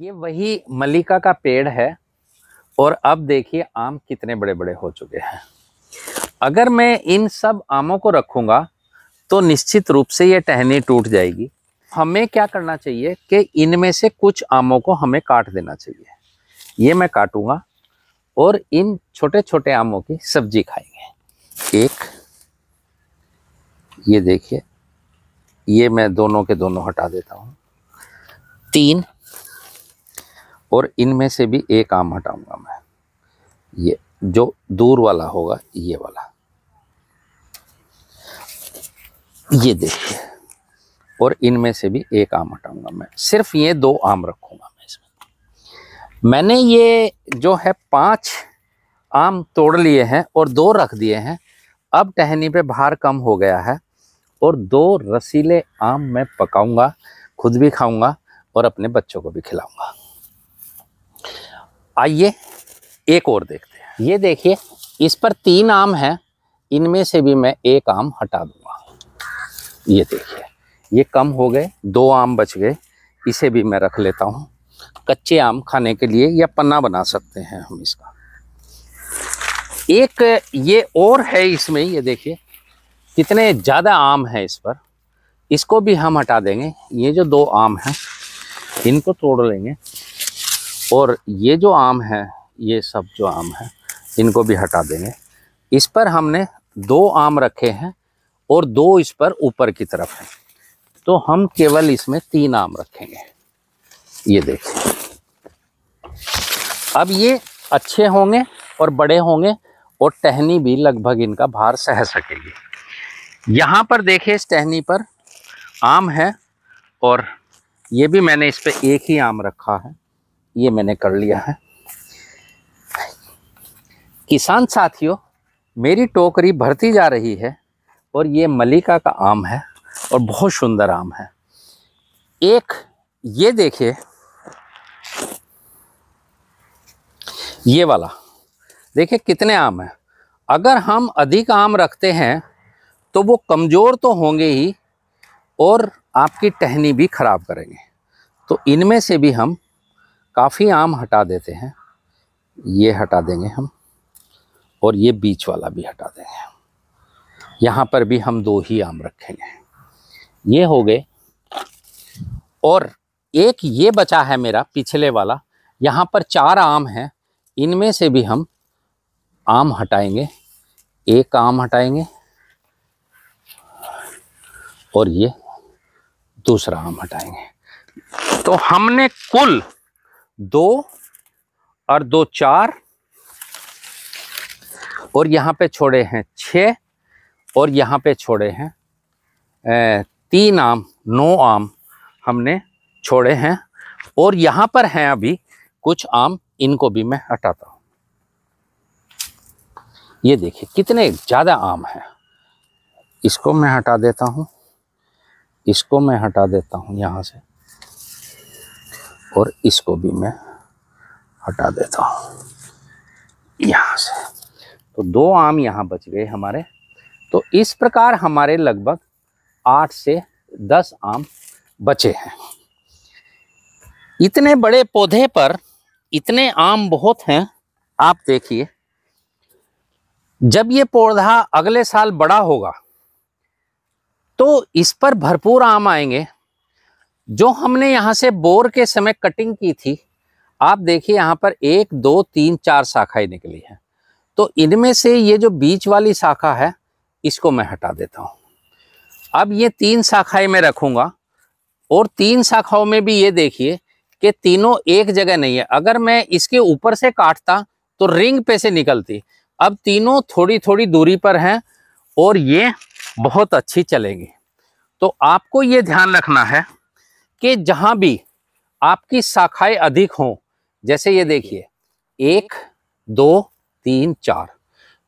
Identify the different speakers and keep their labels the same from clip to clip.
Speaker 1: ये वही मलिका का पेड़ है और अब देखिए आम कितने बड़े बड़े हो चुके हैं अगर मैं इन सब आमों को रखूंगा तो निश्चित रूप से ये टहनी टूट जाएगी हमें क्या करना चाहिए कि इनमें से कुछ आमों को हमें काट देना चाहिए ये मैं काटूंगा और इन छोटे छोटे आमों की सब्जी खाएंगे एक ये देखिए ये मैं दोनों के दोनों हटा देता हूँ तीन और इनमें से भी एक आम हटाऊंगा मैं ये जो दूर वाला होगा ये वाला ये देखिए और इनमें से भी एक आम हटाऊंगा मैं सिर्फ ये दो आम रखूंगा मैं इसमें मैंने ये जो है पांच आम तोड़ लिए हैं और दो रख दिए हैं अब टहनी पे भार कम हो गया है और दो रसीले आम मैं पकाऊंगा खुद भी खाऊंगा और अपने बच्चों को भी खिलाऊंगा आइए एक और देखते हैं ये देखिए इस पर तीन आम हैं इनमें से भी मैं एक आम हटा दूंगा ये देखिए ये कम हो गए दो आम बच गए इसे भी मैं रख लेता हूँ कच्चे आम खाने के लिए या पन्ना बना सकते हैं हम इसका एक ये और है इसमें ये देखिए कितने ज़्यादा आम हैं इस पर इसको भी हम हटा देंगे ये जो दो आम हैं इनको तोड़ लेंगे और ये जो आम है ये सब जो आम है इनको भी हटा देंगे इस पर हमने दो आम रखे हैं और दो इस पर ऊपर की तरफ हैं तो हम केवल इसमें तीन आम रखेंगे ये देखिए अब ये अच्छे होंगे और बड़े होंगे और टहनी भी लगभग इनका भार सह सकेगी यहाँ पर देखें इस टहनी पर आम है और ये भी मैंने इस पर एक ही आम रखा है ये मैंने कर लिया है किसान साथियों मेरी टोकरी भरती जा रही है और ये मलिका का आम है और बहुत सुंदर आम है एक ये देखिए ये वाला देखिए कितने आम हैं अगर हम अधिक आम रखते हैं तो वो कमज़ोर तो होंगे ही और आपकी टहनी भी ख़राब करेंगे तो इनमें से भी हम काफ़ी आम हटा देते हैं ये हटा देंगे हम और ये बीच वाला भी हटा देंगे यहाँ पर भी हम दो ही आम रखेंगे ये हो गए और एक ये बचा है मेरा पिछले वाला यहाँ पर चार आम हैं इनमें से भी हम आम हटाएंगे एक आम हटाएंगे और ये दूसरा आम हटाएंगे तो हमने कुल दो और दो चार और यहाँ पे छोड़े हैं छः और यहाँ पे छोड़े हैं तीन आम नौ आम हमने छोड़े हैं और यहाँ पर हैं अभी कुछ आम इनको भी मैं हटाता हूँ ये देखिए कितने ज़्यादा आम हैं इसको मैं हटा देता हूँ इसको मैं हटा देता हूँ यहाँ से और इसको भी मैं हटा देता हूँ यहाँ से तो दो आम यहाँ बच गए हमारे तो इस प्रकार हमारे लगभग आठ से दस आम बचे हैं इतने बड़े पौधे पर इतने आम बहुत हैं आप देखिए जब ये पौधा अगले साल बड़ा होगा तो इस पर भरपूर आम आएंगे जो हमने यहाँ से बोर के समय कटिंग की थी आप देखिए यहाँ पर एक दो तीन चार शाखाएं निकली हैं तो इनमें से ये जो बीच वाली शाखा है इसको मैं हटा देता हूँ अब ये तीन शाखाएं मैं रखूँगा और तीन शाखाओं में भी ये देखिए कि तीनों एक जगह नहीं है अगर मैं इसके ऊपर से काटता तो रिंग पे से निकलती अब तीनों थोड़ी थोड़ी दूरी पर हैं और ये बहुत अच्छी चलेंगी तो आपको ये ध्यान रखना है कि जहां भी आपकी शाखाएं अधिक हों जैसे ये देखिए एक दो तीन चार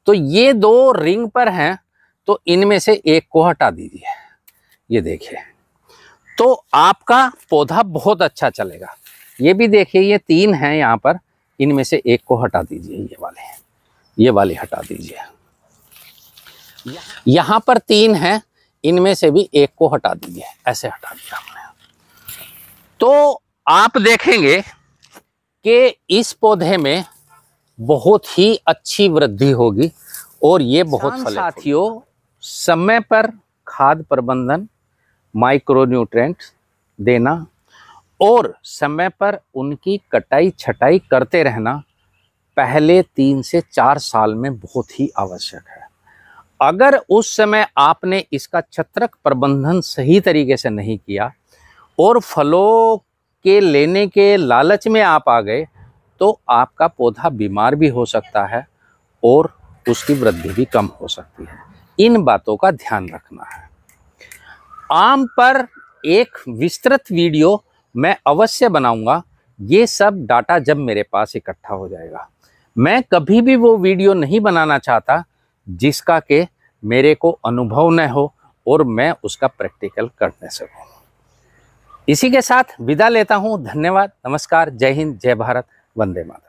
Speaker 1: तो ये दो रिंग पर हैं तो इनमें से एक को हटा दीजिए ये देखिए तो आपका पौधा बहुत अच्छा चलेगा ये भी देखिए ये तीन हैं यहाँ पर इनमें से एक को हटा दीजिए ये वाले ये वाले हटा दीजिए यहाँ पर तीन हैं इनमें से भी एक को हटा दीजिए ऐसे हटा दिया हमने तो आप देखेंगे कि इस पौधे में बहुत ही अच्छी वृद्धि होगी और ये बहुत साथियों समय पर खाद प्रबंधन माइक्रोन्यूट्रेंट देना और समय पर उनकी कटाई छटाई करते रहना पहले तीन से चार साल में बहुत ही आवश्यक है अगर उस समय आपने इसका छत्रक प्रबंधन सही तरीके से नहीं किया और फलों के लेने के लालच में आप आ गए तो आपका पौधा बीमार भी हो सकता है और उसकी वृद्धि भी कम हो सकती है इन बातों का ध्यान रखना है आम पर एक विस्तृत वीडियो मैं अवश्य बनाऊंगा ये सब डाटा जब मेरे पास इकट्ठा हो जाएगा मैं कभी भी वो वीडियो नहीं बनाना चाहता जिसका के मेरे को अनुभव न हो और मैं उसका प्रैक्टिकल कर न सकूँ इसी के साथ विदा लेता हूँ धन्यवाद नमस्कार जय हिंद जय भारत वंदे मातरम